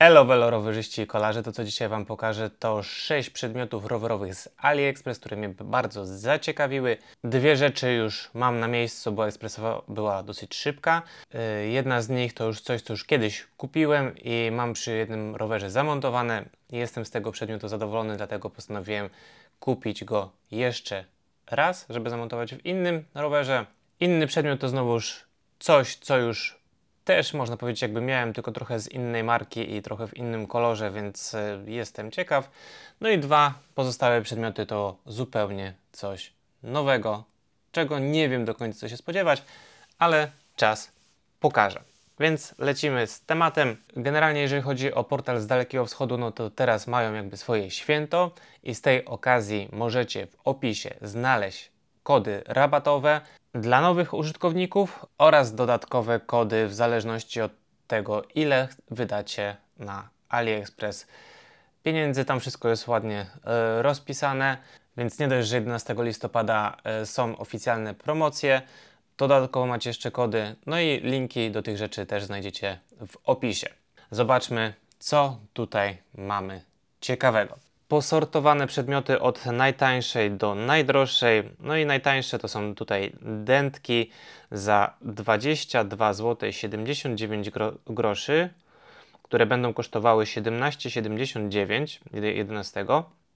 Elo, velo, rowerzyści i kolarze, to co dzisiaj Wam pokażę to 6 przedmiotów rowerowych z AliExpress, które mnie bardzo zaciekawiły. Dwie rzeczy już mam na miejscu, bo ekspresowa była dosyć szybka. Y, jedna z nich to już coś, co już kiedyś kupiłem i mam przy jednym rowerze zamontowane. Jestem z tego przedmiotu zadowolony, dlatego postanowiłem kupić go jeszcze raz, żeby zamontować w innym rowerze. Inny przedmiot to znowuż coś, co już też można powiedzieć jakby miałem, tylko trochę z innej marki i trochę w innym kolorze, więc e, jestem ciekaw. No i dwa pozostałe przedmioty to zupełnie coś nowego, czego nie wiem do końca co się spodziewać, ale czas pokaże. Więc lecimy z tematem. Generalnie jeżeli chodzi o portal z Dalekiego Wschodu, no to teraz mają jakby swoje święto i z tej okazji możecie w opisie znaleźć kody rabatowe dla nowych użytkowników oraz dodatkowe kody w zależności od tego, ile wydacie na AliExpress pieniędzy. Tam wszystko jest ładnie e, rozpisane, więc nie dość, że 11 listopada e, są oficjalne promocje. Dodatkowo macie jeszcze kody, no i linki do tych rzeczy też znajdziecie w opisie. Zobaczmy, co tutaj mamy ciekawego posortowane przedmioty od najtańszej do najdroższej. No i najtańsze to są tutaj dętki za 22 zł 79 groszy, które będą kosztowały 17,79 11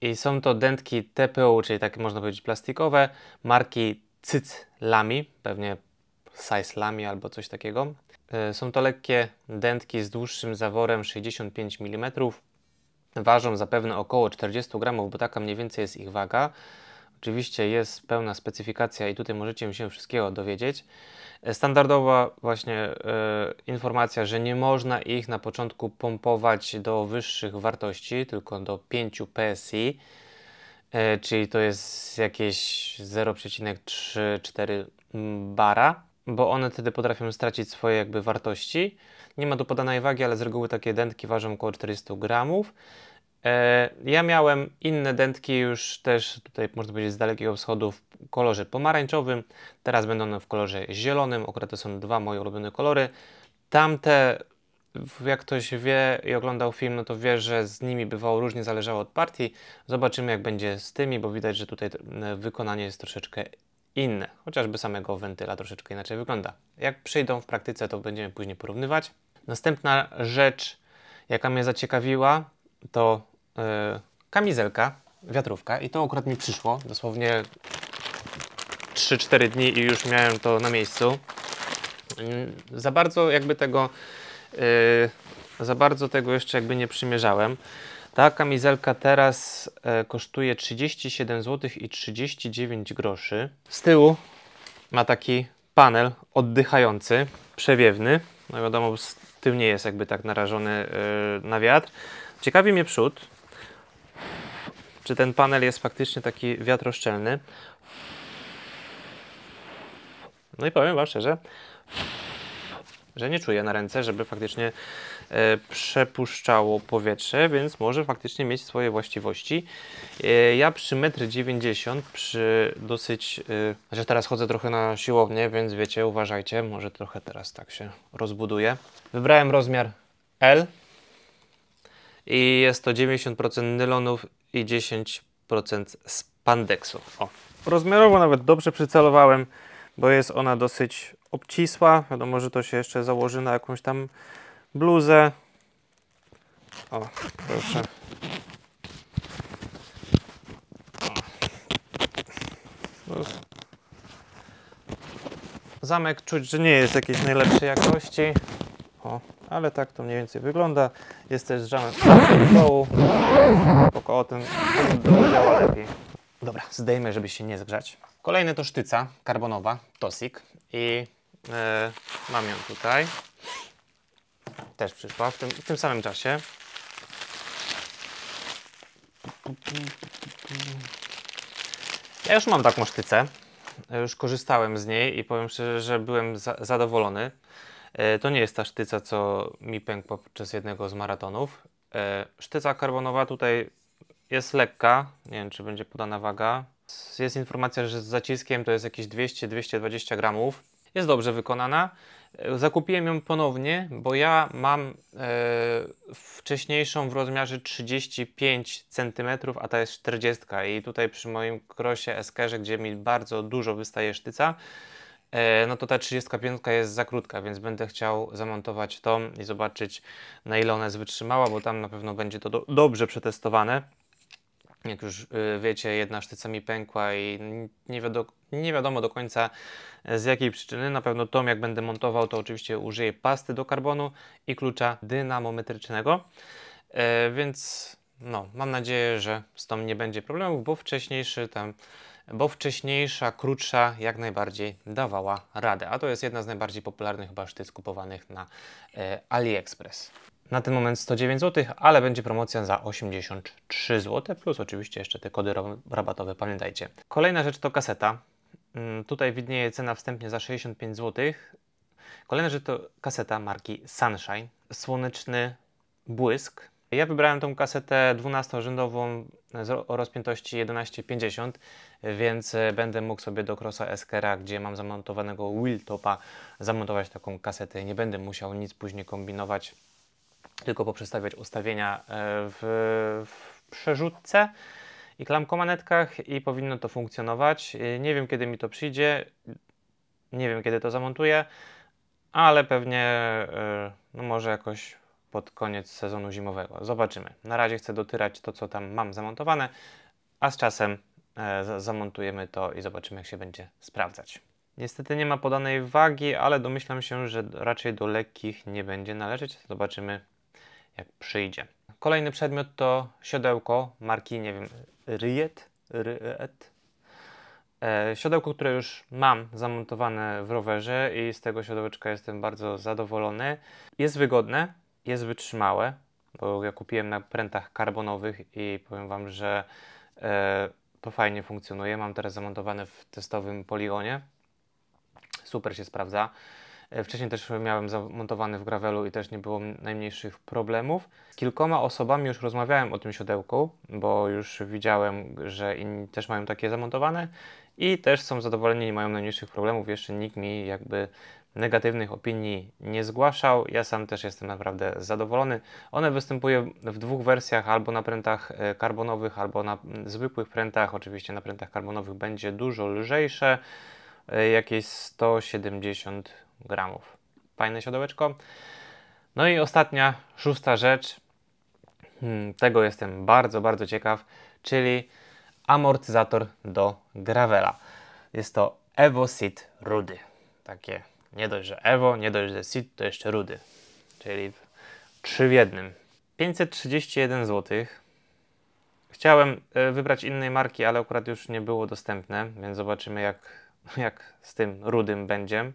i są to dętki TPU, czyli takie można powiedzieć plastikowe, marki Cyc Lami, pewnie Size Lami albo coś takiego. E, są to lekkie dętki z dłuższym zaworem 65 mm, Ważą zapewne około 40 gramów, bo taka mniej więcej jest ich waga. Oczywiście jest pełna specyfikacja i tutaj możecie się wszystkiego dowiedzieć. E, standardowa właśnie e, informacja, że nie można ich na początku pompować do wyższych wartości, tylko do 5 PSI, e, czyli to jest jakieś 0,34 bara, bo one wtedy potrafią stracić swoje jakby wartości. Nie ma tu podanej wagi, ale z reguły takie dętki ważą około 400 gramów. E, ja miałem inne dętki już też tutaj można powiedzieć z Dalekiego Wschodu w kolorze pomarańczowym. Teraz będą one w kolorze zielonym. Akurat to są dwa moje ulubione kolory. Tamte, jak ktoś wie i oglądał film, no to wie, że z nimi bywało różnie, zależało od partii. Zobaczymy jak będzie z tymi, bo widać, że tutaj wykonanie jest troszeczkę inne. Chociażby samego wentyla troszeczkę inaczej wygląda. Jak przyjdą w praktyce, to będziemy później porównywać. Następna rzecz, jaka mnie zaciekawiła, to E, kamizelka, wiatrówka i to akurat mi przyszło, dosłownie 3-4 dni i już miałem to na miejscu. Mm, za bardzo jakby tego, e, za bardzo tego jeszcze jakby nie przymierzałem. Ta kamizelka teraz e, kosztuje 37 zł i 39 groszy. Z tyłu ma taki panel oddychający, przewiewny. No wiadomo, z tym nie jest jakby tak narażony na wiatr. Ciekawi mnie przód, czy ten panel jest faktycznie taki wiatroszczelny. No i powiem Wam szczerze, że nie czuję na ręce, żeby faktycznie e, przepuszczało powietrze, więc może faktycznie mieć swoje właściwości. E, ja przy 1,90 m, przy dosyć, że znaczy teraz chodzę trochę na siłownię, więc wiecie, uważajcie, może trochę teraz tak się rozbuduje. Wybrałem rozmiar L, i jest to 90% nylonów i 10% spandeksu. O. Rozmiarowo nawet dobrze przycelowałem, bo jest ona dosyć obcisła. Wiadomo, że to się jeszcze założy na jakąś tam bluzę. O, proszę. Zamek czuć, że nie jest jakiejś najlepszej jakości. O, ale tak to mniej więcej wygląda jest też drzamem dołu. Spoko o tym, to działa lepiej. Dobra, zdejmę, żeby się nie zgrzać. Kolejny to sztyca karbonowa, tosik i yy, mam ją tutaj. Też przyszła w tym, w tym samym czasie. Ja już mam taką sztycę. Już korzystałem z niej i powiem szczerze, że byłem za zadowolony. E, to nie jest ta sztyca, co mi pękła podczas jednego z maratonów. E, sztyca karbonowa tutaj jest lekka, nie wiem czy będzie podana waga. Jest informacja, że z zaciskiem to jest jakieś 200-220 gramów. Jest dobrze wykonana. E, zakupiłem ją ponownie, bo ja mam e, wcześniejszą w rozmiarze 35 cm, a ta jest 40. I tutaj przy moim krosie sk, gdzie mi bardzo dużo wystaje sztyca, E, no to ta 35 jest za krótka, więc będę chciał zamontować tą i zobaczyć na ile ona jest wytrzymała, bo tam na pewno będzie to do dobrze przetestowane. Jak już y, wiecie, jedna sztyca mi pękła i nie, wiado nie wiadomo do końca e, z jakiej przyczyny. Na pewno tą jak będę montował to oczywiście użyję pasty do karbonu i klucza dynamometrycznego. E, więc no, mam nadzieję, że z tą nie będzie problemów, bo wcześniejszy tam bo wcześniejsza, krótsza jak najbardziej dawała radę. A to jest jedna z najbardziej popularnych chyba sztyc kupowanych na e, AliExpress. Na ten moment 109 zł, ale będzie promocja za 83 zł, plus oczywiście jeszcze te kody rabatowe, pamiętajcie. Kolejna rzecz to kaseta. Mm, tutaj widnieje cena wstępnie za 65 zł. Kolejna rzecz to kaseta marki Sunshine. Słoneczny błysk ja wybrałem tą kasetę 12-rzędową e, o rozpiętości 11,50, więc e, będę mógł sobie do Crossa Eskera, gdzie mam zamontowanego Topa, zamontować taką kasetę. Nie będę musiał nic później kombinować, tylko poprzestawiać ustawienia e, w, w przerzutce i klamkomanetkach i powinno to funkcjonować. Nie wiem, kiedy mi to przyjdzie, nie wiem, kiedy to zamontuję, ale pewnie no może jakoś pod koniec sezonu zimowego. Zobaczymy. Na razie chcę dotyrać to, co tam mam zamontowane, a z czasem e, zamontujemy to i zobaczymy, jak się będzie sprawdzać. Niestety nie ma podanej wagi, ale domyślam się, że raczej do lekkich nie będzie należeć. Zobaczymy, jak przyjdzie. Kolejny przedmiot to siodełko marki, nie wiem, Riet. ryet E, siodełko, które już mam zamontowane w rowerze i z tego siodełeczka jestem bardzo zadowolony. Jest wygodne, jest wytrzymałe, bo ja kupiłem na prętach karbonowych i powiem Wam, że e, to fajnie funkcjonuje. Mam teraz zamontowane w testowym poligonie. Super się sprawdza. E, wcześniej też miałem zamontowany w gravelu i też nie było najmniejszych problemów. Z kilkoma osobami już rozmawiałem o tym siodełku, bo już widziałem, że inni też mają takie zamontowane i też są zadowoleni, nie mają najmniejszych problemów. Jeszcze nikt mi jakby negatywnych opinii nie zgłaszał. Ja sam też jestem naprawdę zadowolony. One występują w dwóch wersjach, albo na prętach e, karbonowych, albo na zwykłych prętach. Oczywiście na prętach karbonowych będzie dużo lżejsze, e, jakieś 170 gramów. Fajne siodełeczko. No i ostatnia, szósta rzecz. Hmm, tego jestem bardzo, bardzo ciekaw, czyli amortyzator do gravela. Jest to Evo Seat rudy. Takie nie dość, że Evo, nie dość, że Seed, to jeszcze Rudy. Czyli trzy w jednym. 531 zł. Chciałem e, wybrać innej marki, ale akurat już nie było dostępne, więc zobaczymy jak, jak z tym rudym będzie.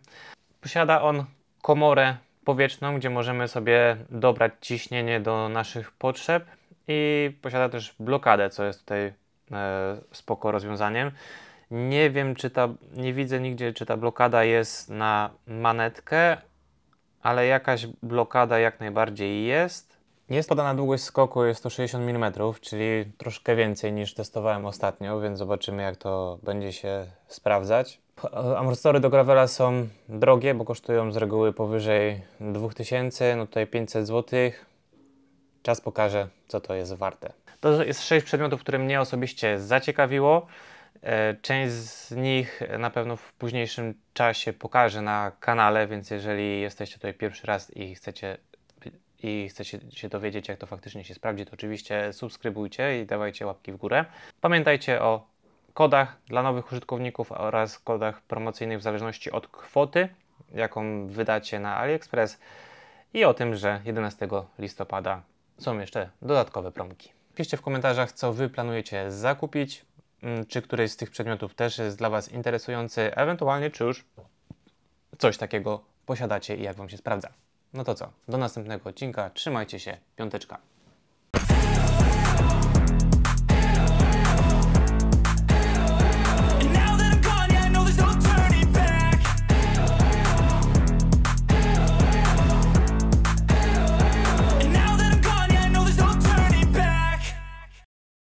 Posiada on komorę powietrzną, gdzie możemy sobie dobrać ciśnienie do naszych potrzeb i posiada też blokadę, co jest tutaj e, spoko rozwiązaniem. Nie wiem, czy ta, nie widzę nigdzie, czy ta blokada jest na manetkę, ale jakaś blokada jak najbardziej jest. Nie Jest podana długość skoku, jest to 60 mm, czyli troszkę więcej niż testowałem ostatnio, więc zobaczymy jak to będzie się sprawdzać. Amortyzatory do gravela są drogie, bo kosztują z reguły powyżej 2000, no tutaj 500 zł. Czas pokaże, co to jest warte. To jest 6 przedmiotów, które mnie osobiście zaciekawiło. E, część z nich na pewno w późniejszym czasie pokażę na kanale, więc jeżeli jesteście tutaj pierwszy raz i chcecie, i chcecie się dowiedzieć, jak to faktycznie się sprawdzi, to oczywiście subskrybujcie i dawajcie łapki w górę. Pamiętajcie o kodach dla nowych użytkowników oraz kodach promocyjnych w zależności od kwoty, jaką wydacie na AliExpress i o tym, że 11 listopada są jeszcze dodatkowe promki. Piszcie w komentarzach, co Wy planujecie zakupić, Mm, czy któryś z tych przedmiotów też jest dla Was interesujący, ewentualnie czy już coś takiego posiadacie i jak Wam się sprawdza. No to co, do następnego odcinka, trzymajcie się, piąteczka.